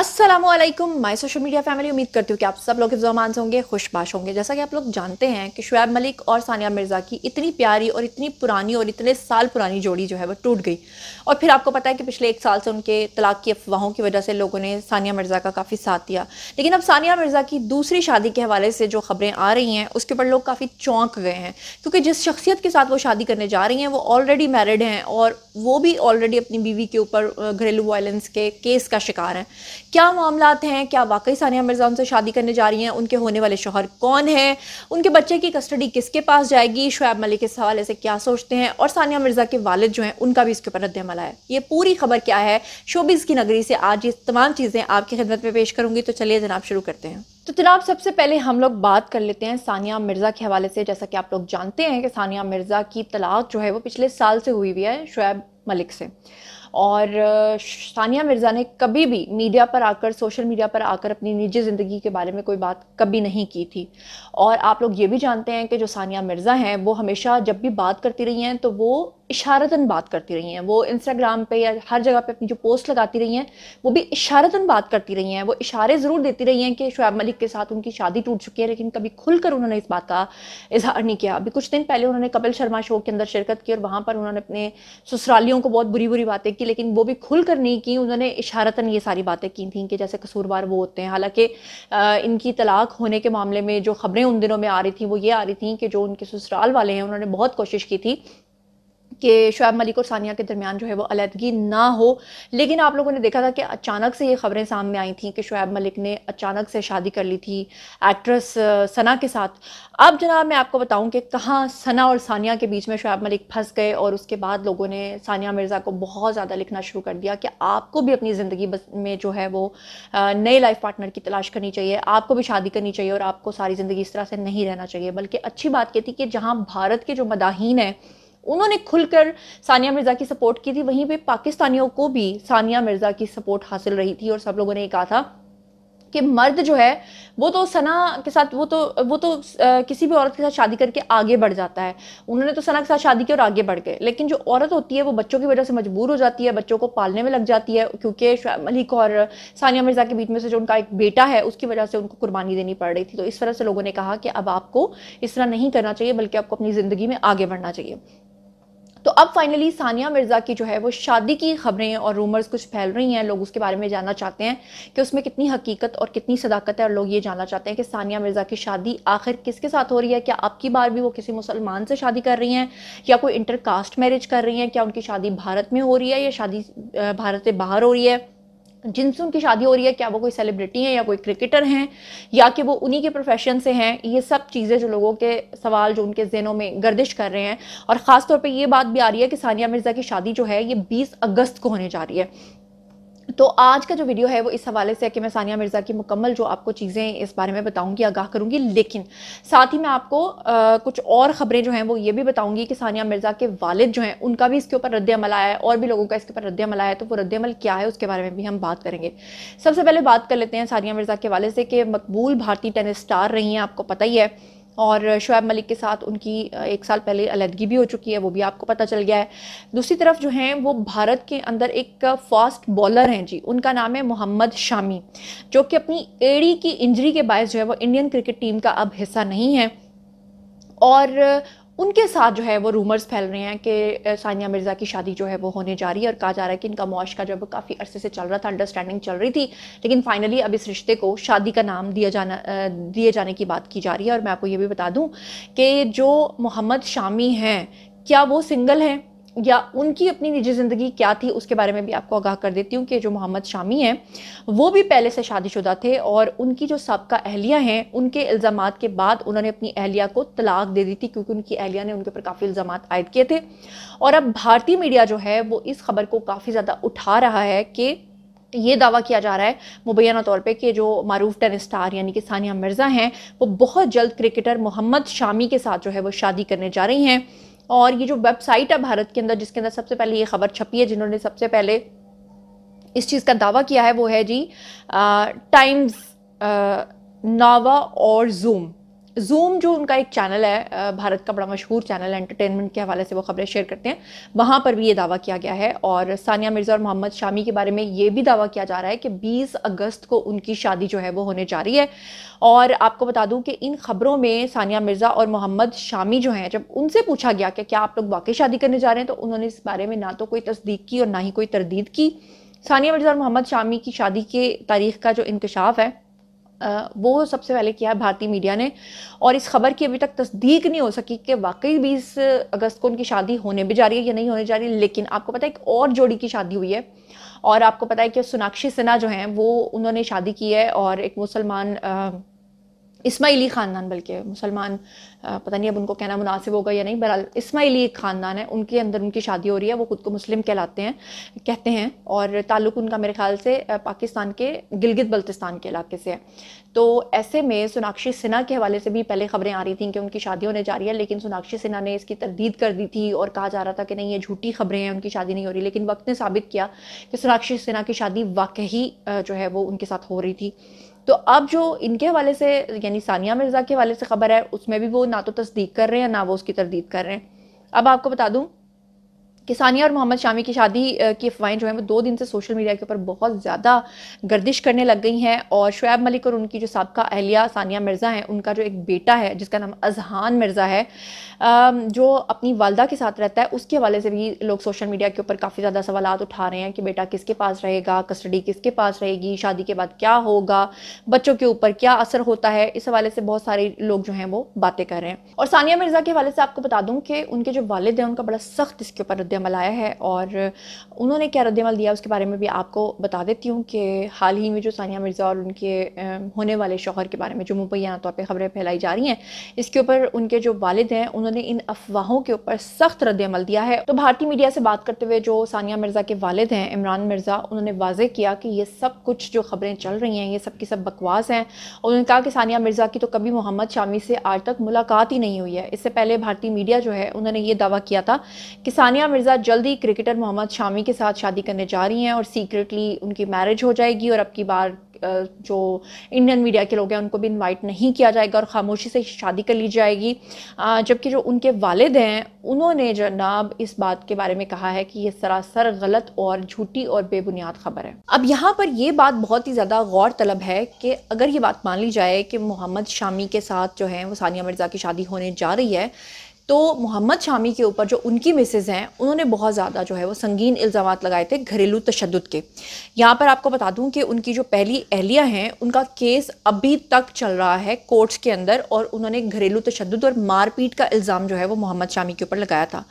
Aslam my social media family उम्मीद करती हूँ कि आप सब लोग हिफ्जमान से होंगे खुशबाश होंगे जैसा कि आप लोग जानते हैं कि शुएब मलिक और सानिया मिर्ज़ा की इतनी प्यारी और इतनी पुरानी और इतने साल पुरानी जोड़ी जो है वो टूट गई और फिर आपको पता है कि पिछले एक साल से उनके तलाक की अफवाहों की वजह से लोगों ने सानिया मिर्ज़ा का काफ़ी साथ दिया लेकिन अब सानिया मिर्ज़ा की दूसरी शादी के हवाले से जो खबरें आ रही हैं उसके ऊपर लोग काफ़ी चौंक गए हैं क्योंकि जिस शख्सियत के साथ वो शादी करने जा रही हैं वो ऑलरेडी मैरिड हैं और वो भी ऑलरेडी अपनी बीवी के ऊपर घरेलू वायलेंस के केस का शिकार हैं क्या मामला हैं क्या वाकई सानिया मिर्ज़ा उनसे शादी करने जा रही हैं उनके होने वाले शोहर कौन हैं उनके बच्चे की कस्टडी किसके पास जाएगी शुएब मलिक इस हवाले से क्या सोचते हैं और सानिया मिर्ज़ा के वालद जो हैं उनका भी इसके ऊपर रद्दमल है ये पूरी खबर क्या है शोबिस की नगरी से आज ये तमाम चीज़ें आपकी खिदमत में पेश करूँगी तो चलिए जनाब शुरू करते हैं तो जनाब सबसे पहले हम लोग बात कर लेते हैं सानिया मिर्ज़ा के हवाले से जैसा कि आप लोग जानते हैं कि सानिया मिर्ज़ा की तलाक जो है वो पिछले साल से हुई हुई है शुएब मलिक से और सानिया मिर्ज़ा ने कभी भी मीडिया पर आकर सोशल मीडिया पर आकर अपनी निजी ज़िंदगी के बारे में कोई बात कभी नहीं की थी और आप लोग ये भी जानते हैं कि जो सानिया मिर्ज़ा हैं वो हमेशा जब भी बात करती रही हैं तो वो इशारतन बात करती रही हैं वो इंस्टाग्राम पे या हर जगह पे अपनी जो पोस्ट लगाती रही हैं वो भी इशारतन बात करती रही हैं वो इशारे ज़रूर देती रही हैं कि शुएब मलिक के साथ उनकी शादी टूट चुकी है लेकिन कभी खुलकर उन्होंने इस बात का इजहार नहीं किया अभी कुछ दिन पहले उन्होंने कपिल शर्मा शो के अंदर शिरकत की और वहाँ पर उन्होंने अपने ससुरालियों को बहुत बुरी बुरी बातें की लेकिन वो भी खुलकर नहीं की उन्होंने इशारतन ये सारी बातें की थी कि जैसे कसूरवार वो होते हैं हालांकि इनकी तलाक होने के मामले में जो खबरें उन दिनों में आ रही थी वो ये आ रही थी कि जो उनके ससुराल वाले हैं उन्होंने बहुत कोशिश की थी कि शुएब मलिक और सानिया के दरमियान जो है वो अलीदगी ना हो लेकिन आप लोगों ने देखा था कि अचानक से ये ख़बरें सामने आई थी कि शुएब मलिक ने अचानक से शादी कर ली थी एक्ट्रेस सना के साथ अब जनाब मैं आपको बताऊं कि कहाँ सना और सानिया के बीच में शुएब मलिक फंस गए और उसके बाद लोगों ने सानिया मिर्ज़ा को बहुत ज़्यादा लिखना शुरू कर दिया कि आपको भी अपनी ज़िंदगी में जो है वो नए लाइफ पार्टनर की तलाश करनी चाहिए आपको भी शादी करनी चाहिए और आपको सारी ज़िंदगी इस तरह से नहीं रहना चाहिए बल्कि अच्छी बात कहती कि जहाँ भारत के जो मदाहीन हैं उन्होंने खुलकर सानिया मिर्ज़ा की सपोर्ट की थी वहीं पे पाकिस्तानियों को भी सानिया मिर्ज़ा की सपोर्ट हासिल रही थी और सब लोगों ने कहा था कि मर्द जो है वो तो सना के साथ वो तो वो तो आ, किसी भी औरत के साथ शादी करके आगे बढ़ जाता है उन्होंने तो सना के साथ शादी की और आगे बढ़ गए लेकिन जो औरत होती है वो बच्चों की वजह से मजबूर हो जाती है बच्चों को पालने में लग जाती है क्योंकि मलिक और सानिया मिर्ज़ा के बीच में से जो उनका एक बेटा है उसकी वजह से उनको कुर्बानी देनी पड़ रही थी तो इस तरह से लोगों ने कहा कि अब आपको इस तरह नहीं करना चाहिए बल्कि आपको अपनी ज़िंदगी में आगे बढ़ना चाहिए तो अब फाइनली सानिया मिर्ज़ा की जो है वो शादी की खबरें और रूमर्स कुछ फैल रही हैं लोग उसके बारे में जानना चाहते हैं कि उसमें कितनी हकीकत और कितनी सदाकत है और लोग ये जानना चाहते हैं कि सानिया मिर्ज़ा की शादी आखिर किसके साथ हो रही है क्या आपकी बार भी वो किसी मुसलमान से शादी कर रही हैं या कोई इंटर कास्ट मैरिज कर रही हैं क्या उनकी शादी भारत में हो रही है या शादी भारत से बाहर हो रही है जिनसे उनकी शादी हो रही है क्या वो कोई सेलिब्रिटी हैं या कोई क्रिकेटर हैं या कि वो उन्हीं के प्रोफेशन से हैं ये सब चीज़ें जो लोगों के सवाल जो उनके जहनों में गर्दिश कर रहे हैं और ख़ासतौर पर यह बात भी आ रही है कि सानिया मिर्ज़ा की शादी जो है ये बीस अगस्त को होने जा रही है तो आज का जो वीडियो है वो इस हवाले से है कि मैं सानिया मिर्ज़ा की मुकम्मल जो आपको चीज़ें इस बारे में बताऊंगी आगाह करूंगी लेकिन साथ ही मैं आपको आ, कुछ और ख़बरें जो हैं वो ये भी बताऊंगी कि सानिया मिर्ज़ा के वालिद जो हैं उनका भी इसके ऊपर रद्दमल आया है और भी लोगों का इसके ऊपर रद्दमल आया है तो वो रद्दमल क्या है उसके बारे में भी हम बात करेंगे सबसे पहले बात कर लेते हैं सानिया मिर्ज़ा के वाले से कि मकबूल भारतीय टेनिस स्टार रही हैं आपको पता ही है और शुएब मलिक के साथ उनकी एक साल पहले अलहदगी भी हो चुकी है वो भी आपको पता चल गया है दूसरी तरफ जो हैं वो भारत के अंदर एक फास्ट बॉलर हैं जी उनका नाम है मोहम्मद शामी जो कि अपनी एड़ी की इंजरी के बायस जो है वो इंडियन क्रिकेट टीम का अब हिस्सा नहीं है और उनके साथ जो है वो रूमर्स फैल रहे हैं कि सानिया मिर्ज़ा की शादी जो है वो होने जा रही है और कहा जा रहा है कि इनका मुआशका जब काफ़ी अरसे से चल रहा था अंडरस्टैंडिंग चल रही थी लेकिन फाइनली अब इस रिश्ते को शादी का नाम दिया जाना दिए जाने की बात की जा रही है और मैं आपको ये भी बता दूँ कि जो मोहम्मद शामी हैं क्या वो सिंगल हैं या उनकी अपनी निजी ज़िंदगी क्या थी उसके बारे में भी आपको आगाह कर देती हूँ कि जो मोहम्मद शामी हैं वो भी पहले से शादीशुदा थे और उनकी जो सबका अहलिया हैं उनके इल्ज़ाम के बाद उन्होंने अपनी अहलिया को तलाक दे दी थी क्योंकि उनकी अहलिया ने उनके ऊपर काफ़ी इल्ज़ाम आयद किए थे और अब भारतीय मीडिया जो है वो इस खबर को काफ़ी ज़्यादा उठा रहा है कि ये दावा किया जा रहा है मुबैना तौर पे कि जो मरूफ टेनिस स्टार यानी कि सानिया मिर्ज़ा हैं वो बहुत जल्द क्रिकेटर मोहम्मद शामी के साथ जो है वो शादी करने जा रही हैं और ये जो वेबसाइट है भारत के अंदर जिसके अंदर सबसे पहले ये खबर छपी है जिन्होंने सबसे पहले इस चीज़ का दावा किया है वो है जी टाइम्स नावा और जूम जूम जो उनका एक चैनल है भारत का बड़ा मशहूर चैनल एंटरटेनमेंट के हवाले से वो खबरें शेयर करते हैं वहाँ पर भी ये दावा किया गया है और सानिया मिर्ज़ा और मोहम्मद शामी के बारे में ये भी दावा किया जा रहा है कि 20 अगस्त को उनकी शादी जो है वो होने जा रही है और आपको बता दूं कि इन खबरों में सानिया मिर्ज़ा और मोहम्मद शामी जो हैं जब उनसे पूछा गया कि क्या आप लोग वाकई शादी करने जा रहे हैं तो उन्होंने इस बारे में ना तो कोई तस्दीक की और ना ही कोई तरदीद की सानिया मिर्ज़ा और मोहम्मद शामी की शादी के तारीख का जो इंकशाफ है वो सबसे पहले किया है भारतीय मीडिया ने और इस खबर की अभी तक तस्दीक नहीं हो सकी कि वाकई बीस अगस्त को उनकी शादी होने भी जा रही है या नहीं होने जा रही लेकिन आपको पता है एक और जोड़ी की शादी हुई है और आपको पता है कि सोनाक्षी सिन्हा जो हैं वो उन्होंने शादी की है और एक मुसलमान इस्माइली ख़ानदान बल्कि मुसलमान पता नहीं अब उनको कहना मुनासिब होगा या नहीं बहरहाल इसमाइली एक ख़ानदान है उनके अंदर उनकी शादी हो रही है वो खुद को मुस्लिम कहलाते हैं कहते हैं और ताल्लुक़ उनका मेरे ख्याल से पाकिस्तान के गिलगित बल्तिस्तान के इलाके से है तो ऐसे में सोनाक्षी सिन्हा के हवाले से भी पहले खबरें आ रही थी कि उनकी शादी होने जा रही है लेकिन सोनाक्षी सिन्हा ने इसकी तरदीद कर दी थी और कहा जा रहा था कि नहीं ये झूठी खबरें हैं उनकी शादी नहीं हो रही लेकिन वक्त ने साबित किया कि सोनाक्षी सिन्हा की शादी वाकई जो है वो उनके साथ हो रही थी तो अब जो इनके हवाले से यानी सानिया मिर्ज़ा के हवाले से ख़बर है उसमें भी वो ना तो तस्दीक कर रहे हैं ना वो उसकी तरदीद कर रहे हैं अब आपको बता दूँ कि सानिया और मोहम्मद शामी की शादी की अफवाहें जो हैं वो दो दिन से सोशल मीडिया के ऊपर बहुत ज़्यादा गर्दिश करने लग गई हैं और शुएब मलिक और उनकी जो सबका अहलिया सानिया मिर्ज़ा हैं उनका जो एक बेटा है जिसका नाम अजहान मिर्ज़ा है जो अपनी वालदा के साथ रहता है उसके हवाले से भी लोग सोशल मीडिया के ऊपर काफ़ी ज़्यादा सवाल उठा रहे हैं कि बेटा किसके पास रहेगा कस्टडी किसके पास रहेगी शादी के बाद क्या होगा बच्चों के ऊपर क्या असर होता है इस हवाले से बहुत सारे लोग जो हैं वो बातें कर रहे हैं और सानिया मिर्ज़ा के हवाले से आपको बता दूँ कि उनके जो वालद हैं उनका बड़ा सख्त इसके ऊपर रद्द रद्दमल आया है और उन्होंने क्या रद्दमल दिया उसके बारे में भी आपको बता देती हूँ कि हाल ही में जो सानिया मिर्ज़ा और उनके होने वाले शोहर के बारे में जो मुबैया तौर पर खबरें फैलाई जा रही हैं इसके ऊपर उनके जो वालद हैं उन्होंने इन अफवाहों के ऊपर सख्त रद्दमल दिया है तो भारतीय मीडिया से बात करते हुए जो सानिया मिर्ज़ा के वालद हैं इमरान मिर्ज़ा उन्होंने वाजे किया कि ये सब कुछ जो खबरें चल रही हैं ये सब की सब बकवास हैं उन्होंने कहा कि सानिया मिर्ज़ा की तो कभी मोहम्मद शामी से आज तक मुलाकात ही नहीं हुई है इससे पहले भारतीय मीडिया जो है उन्होंने ये दावा किया था कि सानिया मिर्ज़ा मिर्ज़ा जल्दी क्रिकेटर मोहम्मद शामी के साथ शादी करने जा रही हैं और सीक्रेटली उनकी मैरिज हो जाएगी और अब की बार जो इंडियन मीडिया के लोग हैं उनको भी इनवाइट नहीं किया जाएगा और ख़ामोशी से शादी कर ली जाएगी जबकि जो उनके वालिद हैं उन्होंने जनाब इस बात के बारे में कहा है कि ये सरासर गलत और झूठी और बेबुनियाद खबर है अब यहाँ पर यह बात बहुत ही ज़्यादा गौर तलब है कि अगर ये बात मान ली जाए कि मोहम्मद शामी के साथ जो है वो सानिया मिर्ज़ा की शादी होने जा रही है तो मोहम्मद शामी के ऊपर जो उनकी मिसेज हैं उन्होंने बहुत ज़्यादा जो है वो संगीन इल्ज़ाम लगाए थे घरेलू तशद के यहाँ पर आपको बता दूँ कि उनकी जो पहली एहलिया हैं उनका केस अभी तक चल रहा है कोर्ट्स के अंदर और उन्होंने घरेलू तशद और मारपीट का इल्ज़ाम जो है वो मोहम्मद शामी के ऊपर लगाया था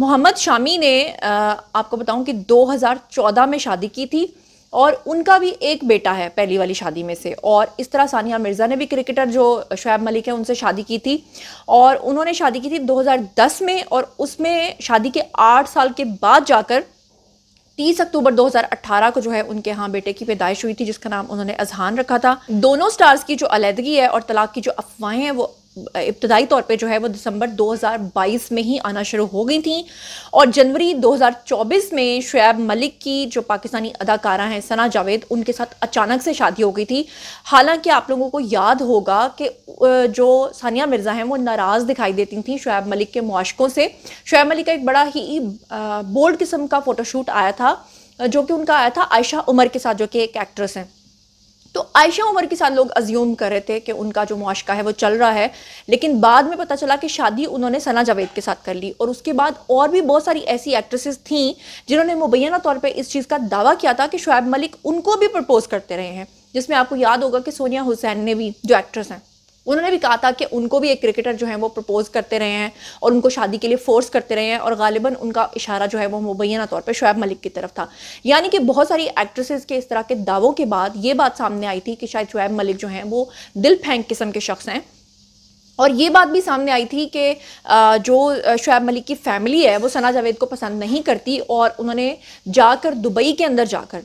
मोहम्मद शामी ने आपको बताऊँ कि दो में शादी की थी और उनका भी एक बेटा है पहली वाली शादी में से और इस तरह सानिया मिर्ज़ा ने भी क्रिकेटर जो शुएब मलिक है उनसे शादी की थी और उन्होंने शादी की थी 2010 में और उसमें शादी के आठ साल के बाद जाकर 30 अक्टूबर 2018 को जो है उनके यहाँ बेटे की पैदाइश हुई थी जिसका नाम उन्होंने अजहान रखा था दोनों स्टार्स की जो अलीहदगी है और तलाक की जो अफवाहें हैं वो इब्तदाई तौर पे जो है वो दिसंबर 2022 में ही आना शुरू हो गई थी और जनवरी 2024 में शुएब मलिक की जो पाकिस्तानी अदाकारा हैं सना जावेद उनके साथ अचानक से शादी हो गई थी हालांकि आप लोगों को याद होगा कि जो सानिया मिर्ज़ा हैं वो नाराज़ दिखाई देती थी शुएब मलिक के मुआशकों से शुएब मलिक का एक बड़ा ही बोल्ड किस्म का फ़ोटोशूट आया था जो कि उनका आया था आयशा उमर के साथ जो कि एक एक्ट्रेस हैं तो आयशा उमर के साथ लोग अज्यूम कर रहे थे कि उनका जो मुआशका है वो चल रहा है लेकिन बाद में पता चला कि शादी उन्होंने सना जावेद के साथ कर ली और उसके बाद और भी बहुत सारी ऐसी एक्ट्रेसेस थीं जिन्होंने मुबैना तौर पर इस चीज़ का दावा किया था कि शुएब मलिक उनको भी प्रपोज करते रहे हैं जिसमें आपको याद होगा कि सोनिया हुसैन ने भी जो एक्ट्रेस हैं उन्होंने भी कहा था कि उनको भी एक क्रिकेटर जो है वो प्रपोज करते रहे हैं और उनको शादी के लिए फोर्स करते रहे हैं और गालिबा उनका इशारा जो है वो मुबैना तौर पर शुएब मलिक की तरफ था यानी कि बहुत सारी एक्ट्रेसेस के इस तरह के दावों के बाद ये बात सामने आई थी कि शायद शुएब मलिक जो हैं वो दिल फेंक किस्म के शख्स हैं और ये बात भी सामने आई थी कि जो शुएब मलिक की फैमिली है वो सना जावेद को पसंद नहीं करती और उन्होंने जाकर दुबई के अंदर जाकर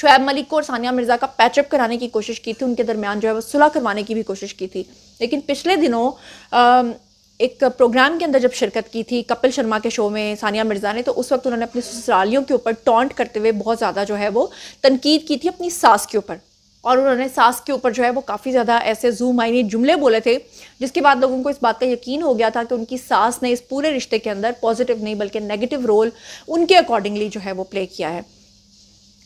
शुएब मलिक को और सानिया मिर्ज़ा का पैचअप कराने की कोशिश की थी उनके दरमियान जो है वो सुलह करवाने की भी कोशिश की थी लेकिन पिछले दिनों एक प्रोग्राम के अंदर जब शिरकत की थी कपिल शर्मा के शो में सानिया मिर्ज़ा ने तो उस वक्त उन्होंने अपनी ससुरालियों के ऊपर टॉन्ट करते हुए बहुत ज़्यादा जो है वो तनकीद की थी अपनी सास के ऊपर और उन्होंने सास के ऊपर जो है वो काफ़ी ज़्यादा ऐसे जू मायने जुमले बोले थे जिसके बाद लोगों को इस बात का यकीन हो गया था कि उनकी सास ने इस पूरे रिश्ते के अंदर पॉजिटिव नहीं बल्कि नेगेटिव रोल उनके अकॉर्डिंगली जो है वो प्ले किया है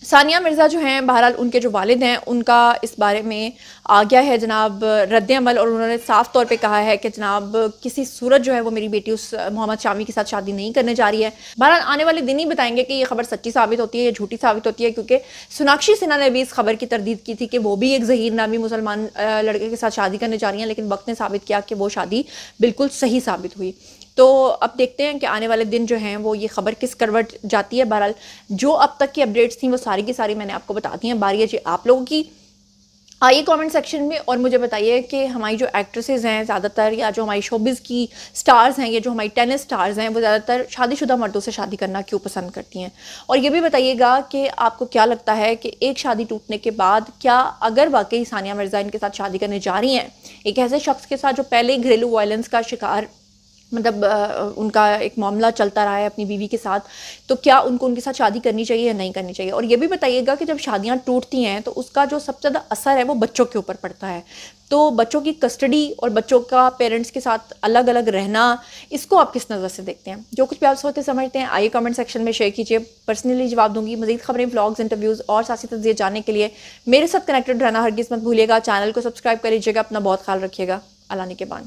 सानिया मिर्ज़ा जो हैं बहरहाल उनके जो वालिद हैं उनका इस बारे में आ गया है जनाब रद्द अमल और उन्होंने साफ तौर पे कहा है कि जनाब किसी सूरत जो है वो मेरी बेटी उस मोहम्मद शामी के साथ शादी नहीं करने जा रही है बहरहाल आने वाले दिन ही बताएंगे कि ये खबर सच्ची साबित होती है या झूठी साबित होती है क्योंकि सोनाक्षी सिन्हा ने भी इस खबर की तरदीद की थी कि वो भी एक जहीर नामी मुसलमान लड़के के साथ शादी करने जा रही हैं लेकिन वक्त ने साबित किया कि वो शादी बिल्कुल सही साबित हुई तो अब देखते हैं कि आने वाले दिन जो हैं वो ये खबर किस करवट जाती है बहरहाल जो अब तक की अपडेट्स थी वो सारी की सारी मैंने आपको बता दी हैं बारी जी आप लोगों की आइए कमेंट सेक्शन में और मुझे बताइए कि हमारी जो एक्ट्रेसेस हैं ज़्यादातर या जो हमारी शोबिज़ की स्टार्स हैं या जो हमारी टेनिस स्टार्स हैं वो ज़्यादातर शादीशुदा मर्दों से शादी करना क्यों पसंद करती हैं और ये भी बताइएगा कि आपको क्या लगता है कि एक शादी टूटने के बाद क्या अगर वाकई सानिया मिर्ज़ा इनके साथ शादी करने जा रही हैं एक ऐसे शख्स के साथ जो पहले घरेलू वायलेंस का शिकार मतलब उनका एक मामला चलता रहा है अपनी बीवी के साथ तो क्या उनको उनके साथ शादी करनी चाहिए या नहीं करनी चाहिए और ये भी बताइएगा कि जब शादियाँ टूटती हैं तो उसका जो सबसे ज़्यादा असर है वो बच्चों के ऊपर पड़ता है तो बच्चों की कस्टडी और बच्चों का पेरेंट्स के साथ अलग अलग रहना इसको आप किस नज़र से देखते हैं जो कुछ भी आप सोचते समझते हैं आइए कमेंट सेक्शन में शेयर कीजिए पर्सनली जवाब दूंगी मजीद खबरें ब्लॉग्स इंटरव्यूज़ और सासी तजिए जानने के लिए मेरे साथ कनेक्टेड रहना हर किस्मत भूलिएगा चैनल को सब्सक्राइब कर लीजिएगा अपना बहुत ख्याल रखिएगा अलानी के बाद